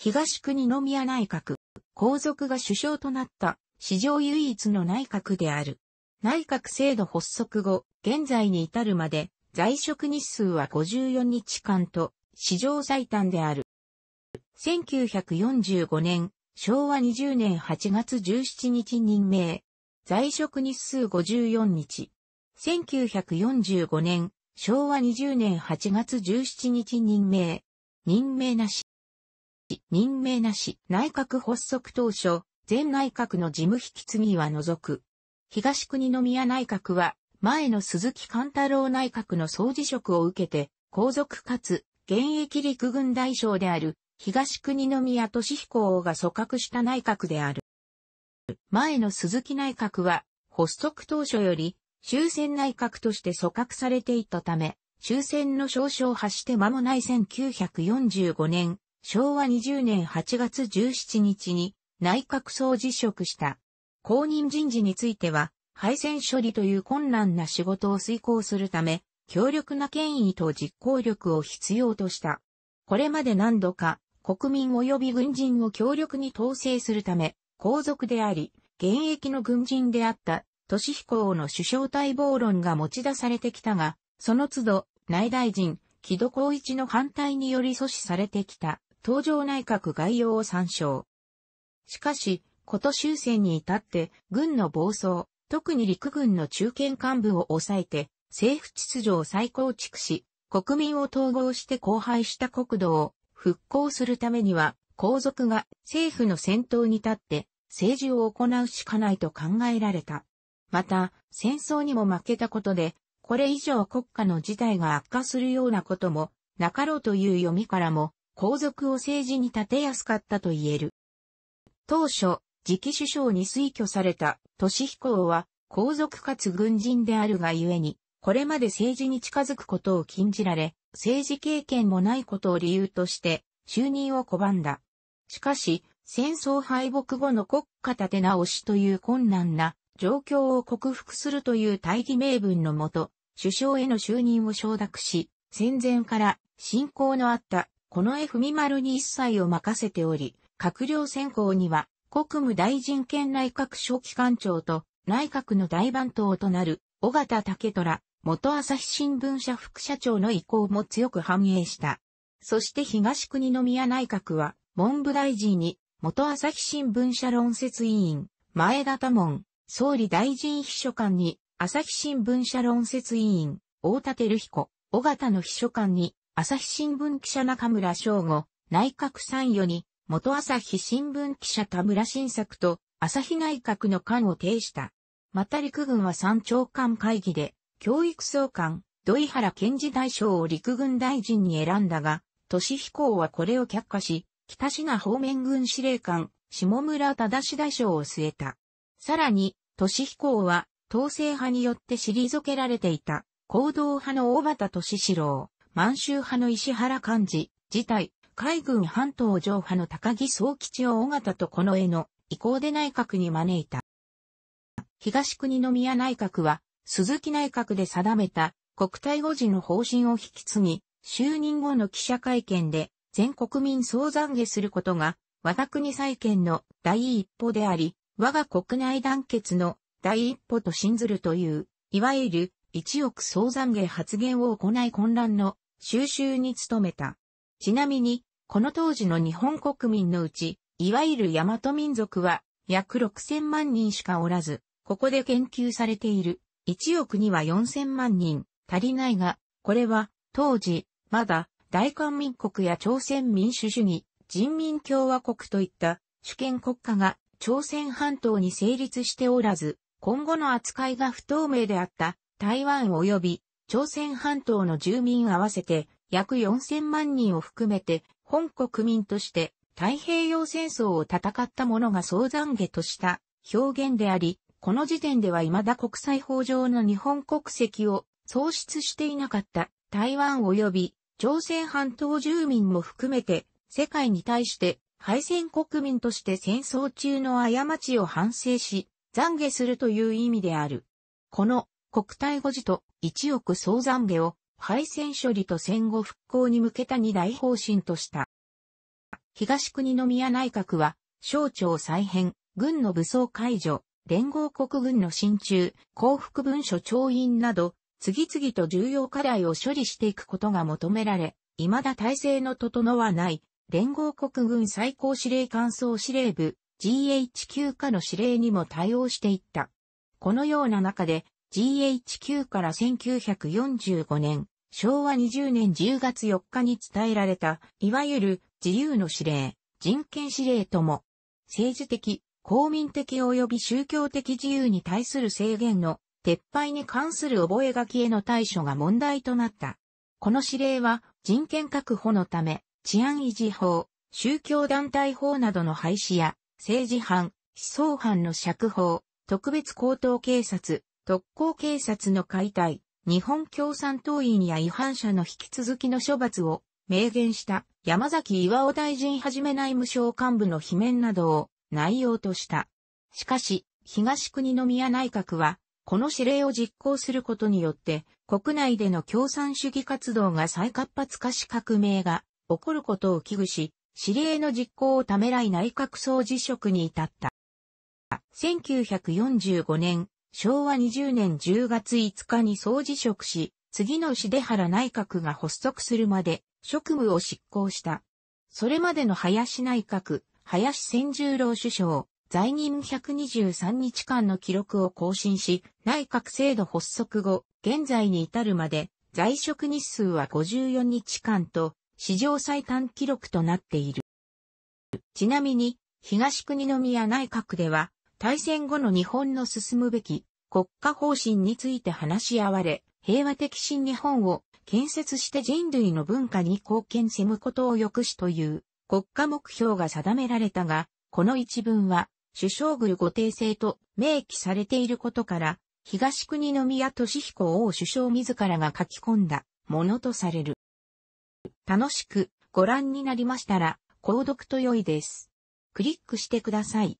東国宮内閣、皇族が首相となった史上唯一の内閣である。内閣制度発足後、現在に至るまで在職日数は54日間と史上最短である。1945年、昭和20年8月17日任命。在職日数54日。1945年、昭和20年8月17日任命。任命なし。し、任命なし、内閣発足当初、前内閣の事務引き継ぎは除く。東国宮内閣は、前の鈴木貫太郎内閣の総辞職を受けて、皇族かつ、現役陸軍大将である、東国宮俊彦王が組閣した内閣である。前の鈴木内閣は、発足当初より、終戦内閣として組閣されていたため、終戦の少々発して間もない1945年、昭和20年8月17日に内閣総辞職した。公認人事については、敗戦処理という困難な仕事を遂行するため、強力な権威と実行力を必要とした。これまで何度か、国民及び軍人を強力に統制するため、皇族であり、現役の軍人であった、都市飛行の首相待望論が持ち出されてきたが、その都度、内大臣、木戸光一の反対により阻止されてきた。東条内閣概要を参照。しかし、こと終戦に至って、軍の暴走、特に陸軍の中堅幹部を抑えて、政府秩序を再構築し、国民を統合して荒廃した国土を復興するためには、皇族が政府の先頭に立って政治を行うしかないと考えられた。また、戦争にも負けたことで、これ以上国家の事態が悪化するようなこともなかろうという読みからも、皇族を政治に立てやすかったと言える。当初、次期首相に推挙された、俊彦は、皇族かつ軍人であるがゆえに、これまで政治に近づくことを禁じられ、政治経験もないことを理由として、就任を拒んだ。しかし、戦争敗北後の国家立て直しという困難な状況を克服するという大義名分のもと、首相への就任を承諾し、戦前から信仰のあったこの文丸に一切を任せており、閣僚選考には、国務大臣兼内閣書記官長と、内閣の大番頭となる、尾形武虎、元朝日新聞社副社長の意向も強く反映した。そして東国宮内閣は、文部大臣に、元朝日新聞社論説委員、前田多門、総理大臣秘書官に、朝日新聞社論説委員、大田照彦、尾形の秘書官に、朝日新聞記者中村翔吾、内閣参与に、元朝日新聞記者田村晋作と、朝日内閣の官を呈した。また陸軍は三長官会議で、教育総監、土井原健治大将を陸軍大臣に選んだが、都市飛行はこれを却下し、北品方面軍司令官、下村忠大将を据えた。さらに、都市飛行は、統制派によって退けられていた、行動派の大畑敏四郎、満州派の石原幹事、自体、海軍半島上派の高木総吉を尾形とこの絵の意向で内閣に招いた。東国宮内閣は、鈴木内閣で定めた国体護持の方針を引き継ぎ、就任後の記者会見で全国民総懺悔することが、我が国再建の第一歩であり、我が国内団結の第一歩と信ずるという、いわゆる一億総懺悔発言を行い混乱の収集に努めた。ちなみに、この当時の日本国民のうち、いわゆる大和民族は約6000万人しかおらず、ここで研究されている1億には4000万人足りないが、これは当時まだ大韓民国や朝鮮民主主義、人民共和国といった主権国家が朝鮮半島に成立しておらず、今後の扱いが不透明であった台湾及び朝鮮半島の住民合わせて約4000万人を含めて、本国民として太平洋戦争を戦った者が総懺悔とした表現であり、この時点では未だ国際法上の日本国籍を喪失していなかった台湾及び朝鮮半島住民も含めて世界に対して敗戦国民として戦争中の過ちを反省し、懺悔するという意味である。この国体護持と一億総残下を敗戦処理と戦後復興に向けた二大方針とした。東国宮内閣は、省庁再編、軍の武装解除、連合国軍の進駐、幸福文書調印など、次々と重要課題を処理していくことが求められ、未だ体制の整わない、連合国軍最高司令官総司令部、GHQ 下の指令にも対応していった。このような中で、GHQ から1945年、昭和20年10月4日に伝えられた、いわゆる自由の指令、人権指令とも、政治的、公民的及び宗教的自由に対する制限の撤廃に関する覚書への対処が問題となった。この指令は人権確保のため、治安維持法、宗教団体法などの廃止や、政治犯、思想犯の釈放、特別高等警察、特攻警察の解体、日本共産党員や違反者の引き続きの処罰を明言した山崎岩尾大臣はじめ内務省幹部の罷免などを内容とした。しかし、東国宮内閣は、この指令を実行することによって、国内での共産主義活動が再活発化し革命が起こることを危惧し、指令の実行をためらい内閣総辞職に至った。1945年、昭和20年10月5日に総辞職し、次の出原内閣が発足するまで職務を執行した。それまでの林内閣、林千十郎首相、在任123日間の記録を更新し、内閣制度発足後、現在に至るまで、在職日数は54日間と、史上最短記録となっている。ちなみに、東国宮内閣では、大戦後の日本の進むべき国家方針について話し合われ、平和的新日本を建設して人類の文化に貢献せむことを抑止という国家目標が定められたが、この一文は首相宮ご訂正と明記されていることから、東国宮俊彦王首相自らが書き込んだものとされる。楽しくご覧になりましたら、購読と良いです。クリックしてください。